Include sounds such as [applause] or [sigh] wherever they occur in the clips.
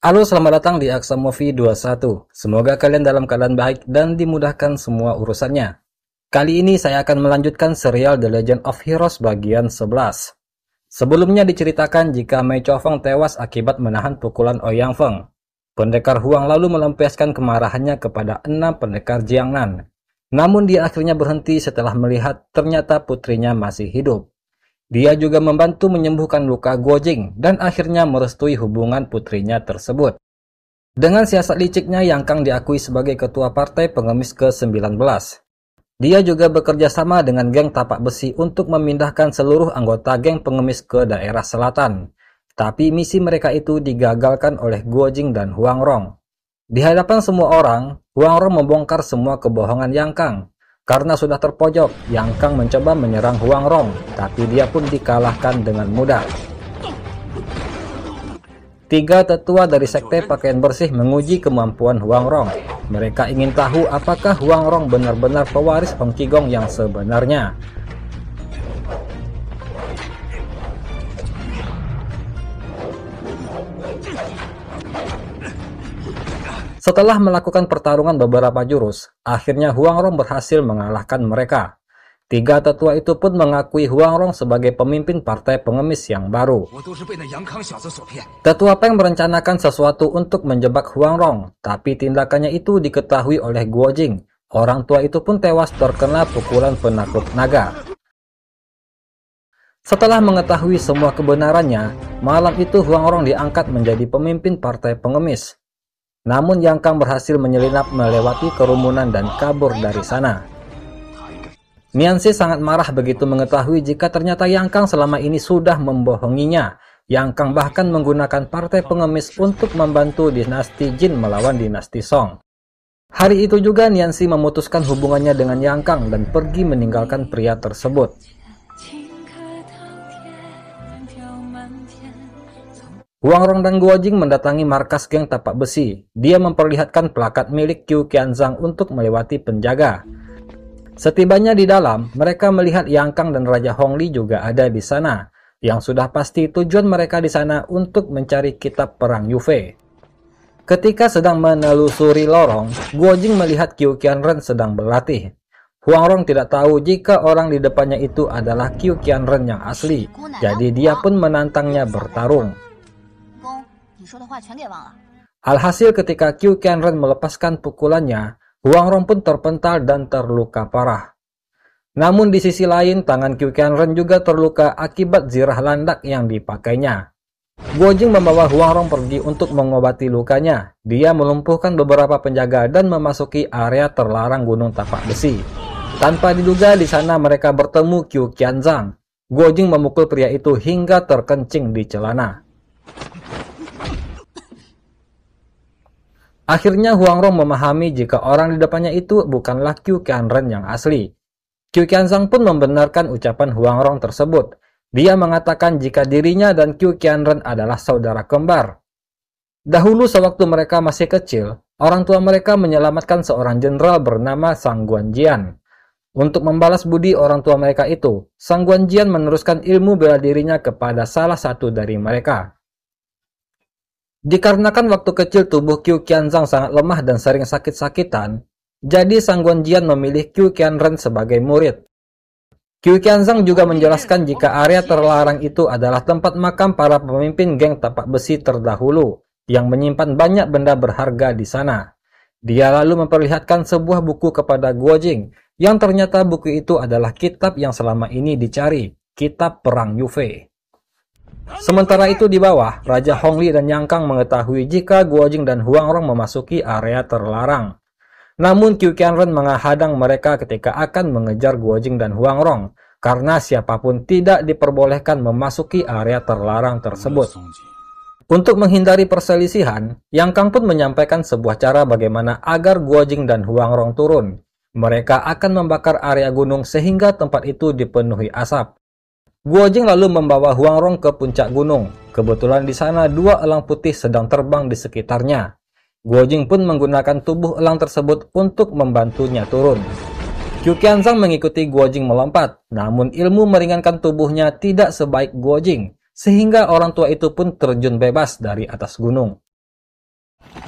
Halo, selamat datang di Aksa Movie 21. Semoga kalian dalam keadaan baik dan dimudahkan semua urusannya. Kali ini saya akan melanjutkan serial The Legend of Heroes bagian 11. Sebelumnya diceritakan jika Mei Chofeng tewas akibat menahan pukulan Ouyang oh Feng. Pendekar Huang lalu melampiaskan kemarahannya kepada enam pendekar Jiangnan. Namun dia akhirnya berhenti setelah melihat ternyata putrinya masih hidup. Dia juga membantu menyembuhkan luka Gojing dan akhirnya merestui hubungan putrinya tersebut. Dengan siasat liciknya Yang Kang diakui sebagai ketua partai pengemis ke-19. Dia juga bekerja sama dengan geng tapak besi untuk memindahkan seluruh anggota geng pengemis ke daerah selatan. Tapi misi mereka itu digagalkan oleh Guo Jing dan Huang Rong. Di hadapan semua orang, Huang Rong membongkar semua kebohongan Yang Kang karena sudah terpojok, Yang Kang mencoba menyerang Huang Rong, tapi dia pun dikalahkan dengan mudah. Tiga tetua dari sekte pakaian bersih menguji kemampuan Huang Rong. Mereka ingin tahu apakah Huang Rong benar-benar pewaris Hong Qigong yang sebenarnya. Setelah melakukan pertarungan beberapa jurus, akhirnya Huang Rong berhasil mengalahkan mereka. Tiga tetua itu pun mengakui Huang Rong sebagai pemimpin partai pengemis yang baru. Tetua Peng merencanakan sesuatu untuk menjebak Huang Rong, tapi tindakannya itu diketahui oleh Guo Jing. Orang tua itu pun tewas terkena pukulan penakut naga. Setelah mengetahui semua kebenarannya, malam itu Huang Rong diangkat menjadi pemimpin partai pengemis. Namun Yang Kang berhasil menyelinap melewati kerumunan dan kabur dari sana. Niansi sangat marah begitu mengetahui jika ternyata Yang Kang selama ini sudah membohonginya. Yang Kang bahkan menggunakan partai pengemis untuk membantu dinasti Jin melawan dinasti Song. Hari itu juga Niansi memutuskan hubungannya dengan Yang Kang dan pergi meninggalkan pria tersebut. Wang Rong dan Guo Jing mendatangi markas geng tapak besi. Dia memperlihatkan plakat milik Qiu Qianzang untuk melewati penjaga. Setibanya di dalam, mereka melihat Yang Kang dan Raja Hong Li juga ada di sana, yang sudah pasti tujuan mereka di sana untuk mencari kitab perang Fei. Ketika sedang menelusuri lorong, Guo Jing melihat Qiu Qianren sedang berlatih. Huang Rong tidak tahu jika orang di depannya itu adalah Qiu Qianren yang asli, jadi dia pun menantangnya bertarung. Alhasil ketika Qiu Qianren melepaskan pukulannya, Huang Rong pun terpental dan terluka parah. Namun di sisi lain, tangan Qiu Qianren juga terluka akibat zirah landak yang dipakainya. Guo Jing membawa Huang Rong pergi untuk mengobati lukanya. Dia melumpuhkan beberapa penjaga dan memasuki area terlarang Gunung Tapak Besi. Tanpa diduga, di sana mereka bertemu Qiu Qianzang. Guo Jing memukul pria itu hingga terkencing di celana. Akhirnya Huang Rong memahami jika orang di depannya itu bukanlah Qiu Qianren yang asli. Qiu Qiansang pun membenarkan ucapan Huang Rong tersebut. Dia mengatakan jika dirinya dan Qiu Qianren adalah saudara kembar. Dahulu sewaktu mereka masih kecil, orang tua mereka menyelamatkan seorang jenderal bernama Sang Jian. Untuk membalas budi orang tua mereka itu, Sang Jian meneruskan ilmu bela dirinya kepada salah satu dari mereka. Dikarenakan waktu kecil tubuh Qiu Qianzang sangat lemah dan sering sakit-sakitan, jadi Sang Guanjian memilih Qiu Qianren sebagai murid. Qiu Qianzang juga menjelaskan jika area terlarang itu adalah tempat makam para pemimpin geng tapak besi terdahulu yang menyimpan banyak benda berharga di sana. Dia lalu memperlihatkan sebuah buku kepada Guo Jing, yang ternyata buku itu adalah kitab yang selama ini dicari, kitab Perang Yufei. Sementara itu di bawah, Raja Hongli dan Yang Kang mengetahui jika Guo Jing dan Huang Rong memasuki area terlarang. Namun Qiu Qianren menghadang mereka ketika akan mengejar Guo Jing dan Huang Rong, karena siapapun tidak diperbolehkan memasuki area terlarang tersebut. Untuk menghindari perselisihan, Yang Kang pun menyampaikan sebuah cara bagaimana agar Guo Jing dan Huang Rong turun. Mereka akan membakar area gunung sehingga tempat itu dipenuhi asap. Guojing lalu membawa Huang Rong ke puncak gunung. Kebetulan di sana dua elang putih sedang terbang di sekitarnya. Guojing pun menggunakan tubuh elang tersebut untuk membantunya turun. Qianzang mengikuti Guojing melompat, namun ilmu meringankan tubuhnya tidak sebaik Guojing, sehingga orang tua itu pun terjun bebas dari atas gunung.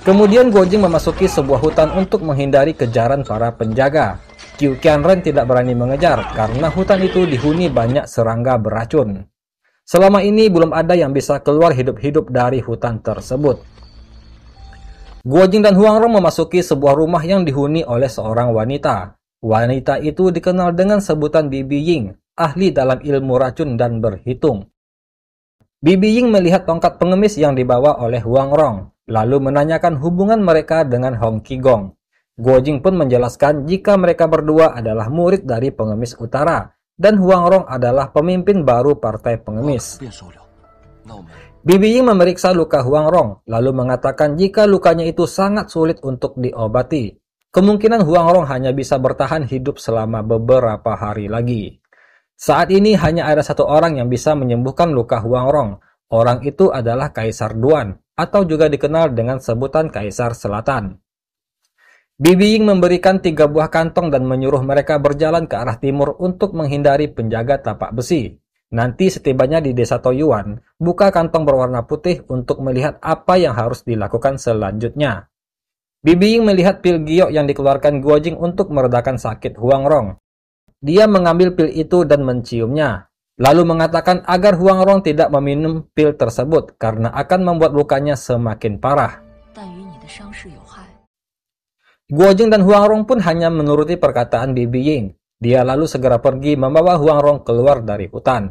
Kemudian Guojing memasuki sebuah hutan untuk menghindari kejaran para penjaga. Qiu Qianren tidak berani mengejar karena hutan itu dihuni banyak serangga beracun. Selama ini belum ada yang bisa keluar hidup-hidup dari hutan tersebut. Jing dan Huang Rong memasuki sebuah rumah yang dihuni oleh seorang wanita. Wanita itu dikenal dengan sebutan Bibi Ying, ahli dalam ilmu racun dan berhitung. Bibi Ying melihat tongkat pengemis yang dibawa oleh Huang Rong, lalu menanyakan hubungan mereka dengan Hong Qigong. Gojing pun menjelaskan jika mereka berdua adalah murid dari pengemis utara dan Huang Rong adalah pemimpin baru partai pengemis. Bibi Ying memeriksa luka Huang Rong lalu mengatakan jika lukanya itu sangat sulit untuk diobati. Kemungkinan Huang Rong hanya bisa bertahan hidup selama beberapa hari lagi. Saat ini hanya ada satu orang yang bisa menyembuhkan luka Huang Rong. Orang itu adalah Kaisar Duan atau juga dikenal dengan sebutan Kaisar Selatan. Bibi Ying memberikan tiga buah kantong dan menyuruh mereka berjalan ke arah timur untuk menghindari penjaga tapak besi. Nanti setibanya di desa Toyuan, buka kantong berwarna putih untuk melihat apa yang harus dilakukan selanjutnya. Bibi Ying melihat pil giok yang dikeluarkan Guo Jing untuk meredakan sakit Huang Rong. Dia mengambil pil itu dan menciumnya, lalu mengatakan agar Huang Rong tidak meminum pil tersebut karena akan membuat lukanya semakin parah. Guo Jing dan Huang Rong pun hanya menuruti perkataan Bibi Ying. Dia lalu segera pergi membawa Huang Rong keluar dari hutan.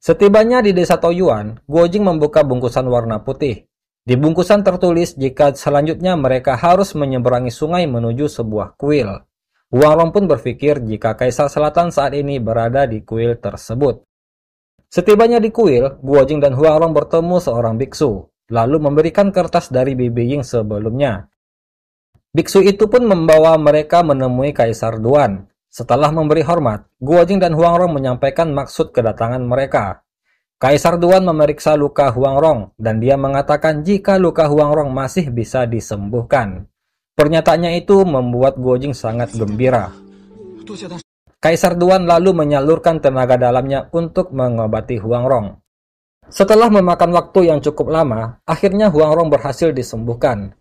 Setibanya di desa Toyuan, Jing membuka bungkusan warna putih. Di bungkusan tertulis jika selanjutnya mereka harus menyeberangi sungai menuju sebuah kuil. Huang Rong pun berpikir jika Kaisar Selatan saat ini berada di kuil tersebut. Setibanya di kuil, Guo Jing dan Huang Rong bertemu seorang biksu, lalu memberikan kertas dari Bibi Ying sebelumnya. Biksu itu pun membawa mereka menemui Kaisar Duan. Setelah memberi hormat, Guo Jing dan Huang Rong menyampaikan maksud kedatangan mereka. Kaisar Duan memeriksa luka Huang Rong dan dia mengatakan jika luka Huang Rong masih bisa disembuhkan. Pernyataannya itu membuat Guo Jing sangat gembira. Kaisar Duan lalu menyalurkan tenaga dalamnya untuk mengobati Huang Rong. Setelah memakan waktu yang cukup lama, akhirnya Huang Rong berhasil disembuhkan.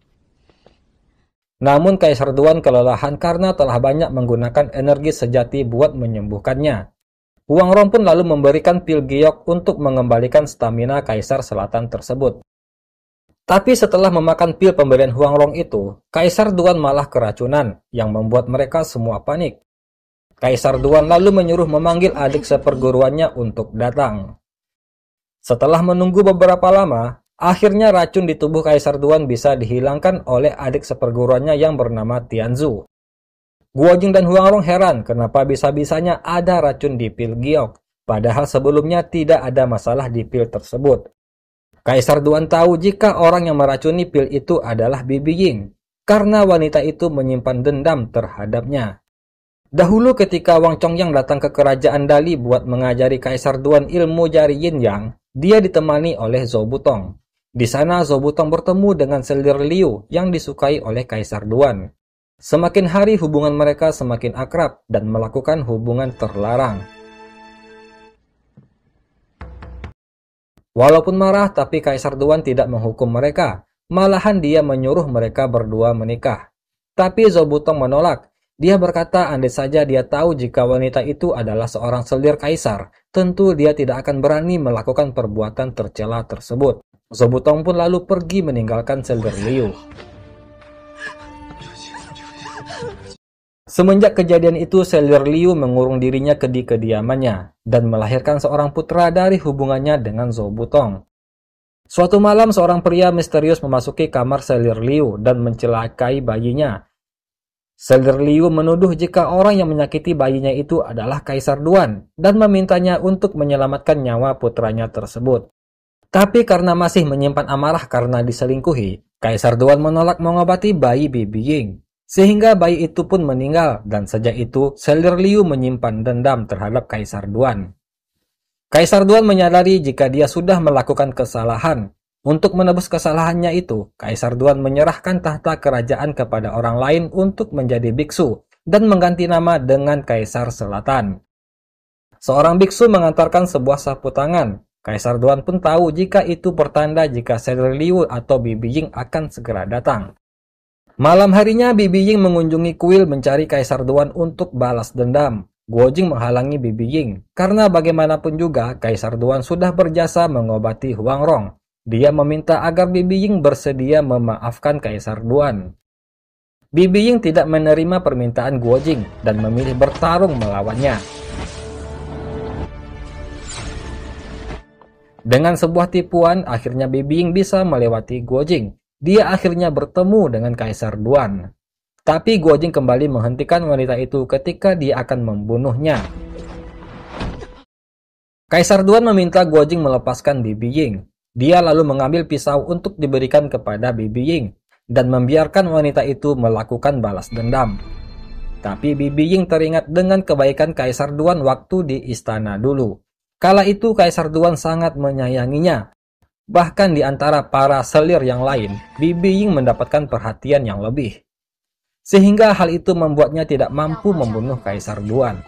Namun Kaisar Duan kelelahan karena telah banyak menggunakan energi sejati buat menyembuhkannya. Wang Rong pun lalu memberikan pil giok untuk mengembalikan stamina Kaisar Selatan tersebut. Tapi setelah memakan pil pemberian Huang Rong itu, Kaisar Duan malah keracunan yang membuat mereka semua panik. Kaisar Duan lalu menyuruh memanggil adik seperguruannya untuk datang. Setelah menunggu beberapa lama, Akhirnya racun di tubuh Kaisar Duan bisa dihilangkan oleh adik seperguruannya yang bernama Tianzu. Jing dan Huang Rong heran kenapa bisa-bisanya ada racun di pil giok, padahal sebelumnya tidak ada masalah di pil tersebut. Kaisar Duan tahu jika orang yang meracuni pil itu adalah Bibi Ying, karena wanita itu menyimpan dendam terhadapnya. Dahulu ketika Wang Chongyang datang ke kerajaan Dali buat mengajari Kaisar Duan ilmu jari yin yang, dia ditemani oleh Zhou Butong. Di sana Zobutong bertemu dengan selir Liu yang disukai oleh Kaisar Duan. Semakin hari hubungan mereka semakin akrab dan melakukan hubungan terlarang. Walaupun marah tapi Kaisar Duan tidak menghukum mereka, malahan dia menyuruh mereka berdua menikah. Tapi Zobutong menolak. Dia berkata andai saja dia tahu jika wanita itu adalah seorang selir kaisar, tentu dia tidak akan berani melakukan perbuatan tercela tersebut. Sobutong pun lalu pergi meninggalkan Liu. Semenjak kejadian itu, Liu mengurung dirinya ke di kediamannya dan melahirkan seorang putra dari hubungannya dengan Zobutong. Suatu malam, seorang pria misterius memasuki kamar Liu dan mencelakai bayinya. Liu menuduh jika orang yang menyakiti bayinya itu adalah Kaisar Duan dan memintanya untuk menyelamatkan nyawa putranya tersebut. Tapi karena masih menyimpan amarah karena diselingkuhi, Kaisar Duan menolak mengobati bayi Bibi Ying. Sehingga bayi itu pun meninggal dan sejak itu Selir Liu menyimpan dendam terhadap Kaisar Duan. Kaisar Duan menyadari jika dia sudah melakukan kesalahan. Untuk menebus kesalahannya itu, Kaisar Duan menyerahkan tahta kerajaan kepada orang lain untuk menjadi biksu dan mengganti nama dengan Kaisar Selatan. Seorang biksu mengantarkan sebuah sapu tangan Kaisar Duan pun tahu jika itu pertanda jika Sailor Liu atau Bibi Ying akan segera datang. Malam harinya Bibi Ying mengunjungi kuil mencari Kaisar Duan untuk balas dendam. Guo Jing menghalangi Bibi Ying karena bagaimanapun juga Kaisar Duan sudah berjasa mengobati Huang Rong. Dia meminta agar Bibi Ying bersedia memaafkan Kaisar Duan. Bibi Ying tidak menerima permintaan Guo Jing dan memilih bertarung melawannya. Dengan sebuah tipuan, akhirnya Bibing bisa melewati Guojing. Dia akhirnya bertemu dengan Kaisar Duan. Tapi Guojing kembali menghentikan wanita itu ketika dia akan membunuhnya. Kaisar Duan meminta Guojing melepaskan Bibing. Dia lalu mengambil pisau untuk diberikan kepada Bibing dan membiarkan wanita itu melakukan balas dendam. Tapi Bibi Ying teringat dengan kebaikan Kaisar Duan waktu di istana dulu. Kala itu Kaisar Duan sangat menyayanginya. Bahkan di antara para selir yang lain, Bibi Ying mendapatkan perhatian yang lebih. Sehingga hal itu membuatnya tidak mampu membunuh Kaisar Duan.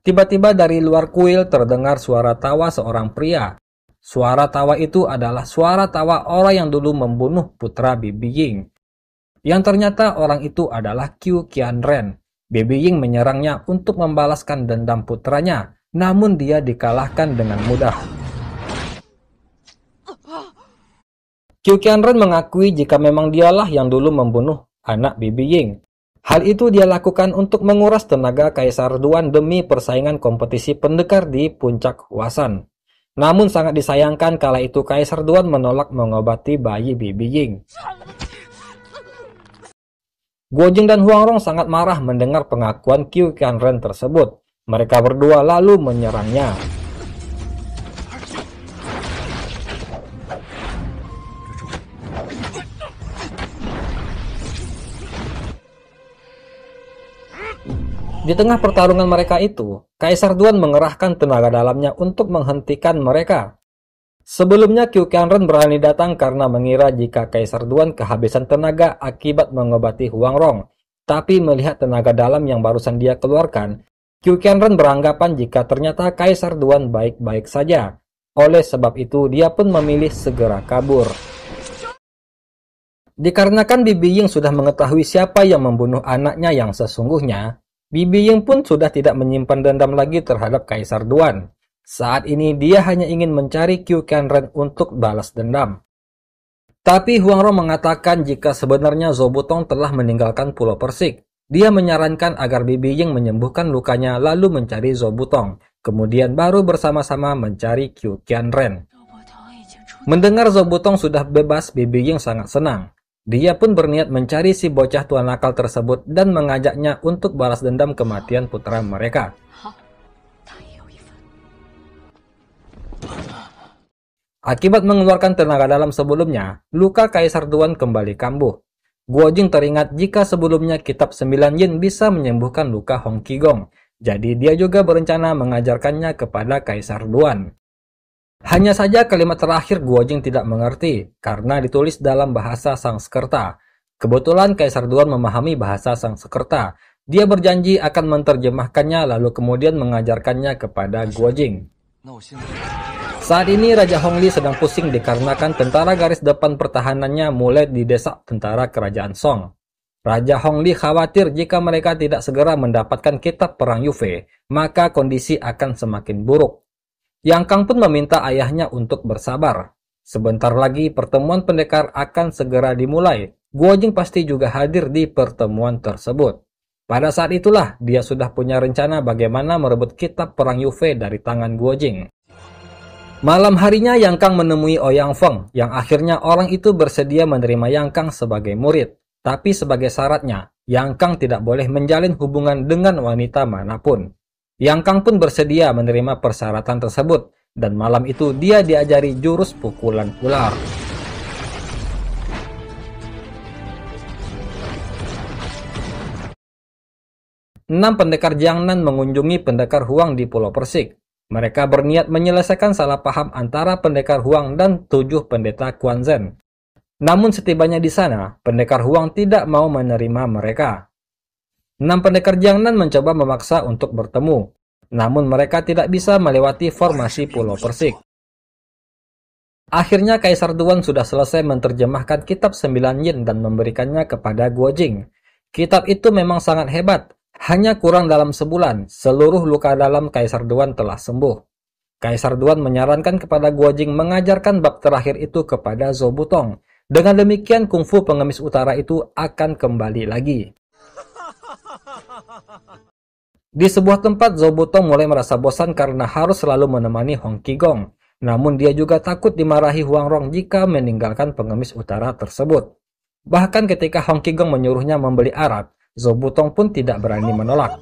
Tiba-tiba dari luar kuil terdengar suara tawa seorang pria. Suara tawa itu adalah suara tawa orang yang dulu membunuh putra Bibi Ying yang ternyata orang itu adalah Qiu Qianren. Baby Ying menyerangnya untuk membalaskan dendam putranya, namun dia dikalahkan dengan mudah. Qiu Qianren mengakui jika memang dialah yang dulu membunuh anak Baby Ying. Hal itu dia lakukan untuk menguras tenaga Kaisar Duan demi persaingan kompetisi pendekar di puncak Huasan. Namun sangat disayangkan kala itu Kaisar Duan menolak mengobati bayi Bibi Ying. Jing dan Huang Rong sangat marah mendengar pengakuan Qiu Ren tersebut. Mereka berdua lalu menyerangnya. Di tengah pertarungan mereka itu, Kaisar Duan mengerahkan tenaga dalamnya untuk menghentikan mereka. Sebelumnya Qiu Qianren berani datang karena mengira jika Kaisar Duan kehabisan tenaga akibat mengobati Huang Rong. Tapi melihat tenaga dalam yang barusan dia keluarkan, Qiu Qianren beranggapan jika ternyata Kaisar Duan baik-baik saja. Oleh sebab itu, dia pun memilih segera kabur. Dikarenakan Bibi Ying sudah mengetahui siapa yang membunuh anaknya yang sesungguhnya, Bibi Ying pun sudah tidak menyimpan dendam lagi terhadap Kaisar Duan. Saat ini dia hanya ingin mencari Qiu Kenren untuk balas dendam. Tapi Huang Rong mengatakan jika sebenarnya Butong telah meninggalkan Pulau Persik. Dia menyarankan agar Bibi Ying menyembuhkan lukanya lalu mencari Butong, kemudian baru bersama-sama mencari Qiu Qianren. Mendengar Butong sudah bebas, Bibi Ying sangat senang. Dia pun berniat mencari si bocah tua nakal tersebut dan mengajaknya untuk balas dendam kematian putra mereka. Akibat mengeluarkan tenaga dalam sebelumnya, luka Kaisar Duan kembali kambuh. Guo Jing teringat jika sebelumnya kitab Sembilan yin bisa menyembuhkan luka Hong Qigong, jadi dia juga berencana mengajarkannya kepada Kaisar Duan. Hanya saja kalimat terakhir Guo Jing tidak mengerti, karena ditulis dalam bahasa Sangskerta. Kebetulan Kaisar Duan memahami bahasa Sangskerta, dia berjanji akan menerjemahkannya lalu kemudian mengajarkannya kepada Guo Guojing. Saat ini Raja Hongli sedang pusing dikarenakan tentara garis depan pertahanannya mulai didesak tentara kerajaan Song. Raja Hongli khawatir jika mereka tidak segera mendapatkan kitab perang Yue, maka kondisi akan semakin buruk. Yang Kang pun meminta ayahnya untuk bersabar. Sebentar lagi pertemuan pendekar akan segera dimulai. Guo Jing pasti juga hadir di pertemuan tersebut. Pada saat itulah dia sudah punya rencana bagaimana merebut kitab perang Yue dari tangan Guo Jing. Malam harinya Yang Kang menemui Oyang Feng yang akhirnya orang itu bersedia menerima Yang Kang sebagai murid. Tapi sebagai syaratnya, Yang Kang tidak boleh menjalin hubungan dengan wanita manapun. Yang Kang pun bersedia menerima persyaratan tersebut dan malam itu dia diajari jurus pukulan ular. Enam pendekar Jiangnan mengunjungi pendekar Huang di Pulau Persik. Mereka berniat menyelesaikan salah paham antara pendekar Huang dan tujuh pendeta Quanzhen. Namun setibanya di sana, pendekar Huang tidak mau menerima mereka. Enam pendekar Jiangnan mencoba memaksa untuk bertemu, namun mereka tidak bisa melewati formasi Pulau Persik. Akhirnya Kaisar Duan sudah selesai menerjemahkan kitab sembilan yin dan memberikannya kepada Guo Jing. Kitab itu memang sangat hebat, hanya kurang dalam sebulan, seluruh luka dalam Kaisar Duan telah sembuh. Kaisar Duan menyarankan kepada Guojing mengajarkan bab terakhir itu kepada Zobutong. Dengan demikian kungfu pengemis utara itu akan kembali lagi. Di sebuah tempat, Zobutong mulai merasa bosan karena harus selalu menemani Hong Qigong. Namun dia juga takut dimarahi Huang Rong jika meninggalkan pengemis utara tersebut. Bahkan ketika Hong Qigong menyuruhnya membeli Arab, Zobutong pun tidak berani menolak.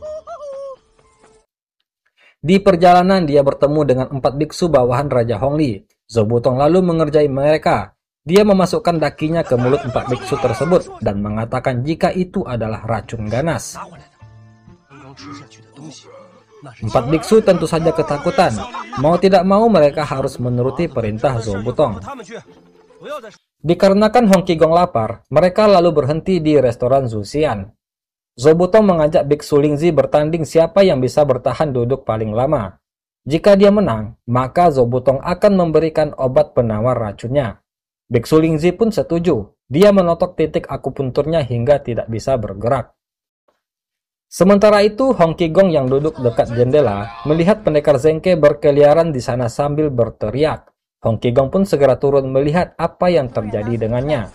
Di perjalanan dia bertemu dengan empat biksu bawahan Raja Hongli. Zobutong lalu mengerjai mereka. Dia memasukkan dakinya ke mulut empat biksu tersebut dan mengatakan jika itu adalah racun ganas. Empat biksu tentu saja ketakutan. Mau tidak mau mereka harus menuruti perintah Zobutong. Dikarenakan Hongki Gong lapar, mereka lalu berhenti di restoran Zuxian. Zobuto mengajak Biksu Lingzi bertanding siapa yang bisa bertahan duduk paling lama. Jika dia menang, maka Zobutong akan memberikan obat penawar racunnya. Biksu Lingzi pun setuju. Dia menotok titik akupunturnya hingga tidak bisa bergerak. Sementara itu, Hong Qigong yang duduk dekat jendela melihat pendekar Zengke berkeliaran di sana sambil berteriak. Hong Qigong pun segera turun melihat apa yang terjadi dengannya.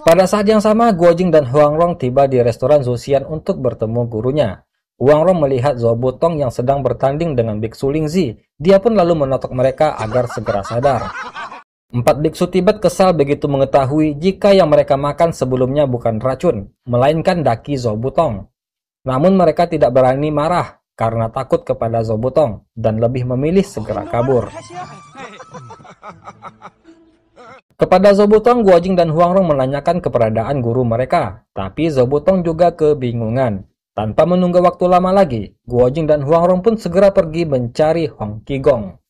Pada saat yang sama, Guo Jing dan Huang Rong tiba di restoran Zuxian untuk bertemu gurunya. Huang Rong melihat Zhou Butong yang sedang bertanding dengan biksu Lingzi. Dia pun lalu menotok mereka agar segera sadar. Empat biksu Tibet kesal begitu mengetahui jika yang mereka makan sebelumnya bukan racun, melainkan daki Butong. Namun mereka tidak berani marah karena takut kepada Zobutong dan lebih memilih segera kabur. [laughs] Kepada Zobutong, Guojing dan Huangrong menanyakan keberadaan guru mereka, tapi Zobutong juga kebingungan. Tanpa menunggu waktu lama lagi, Guojing dan Huangrong pun segera pergi mencari Hong Qigong.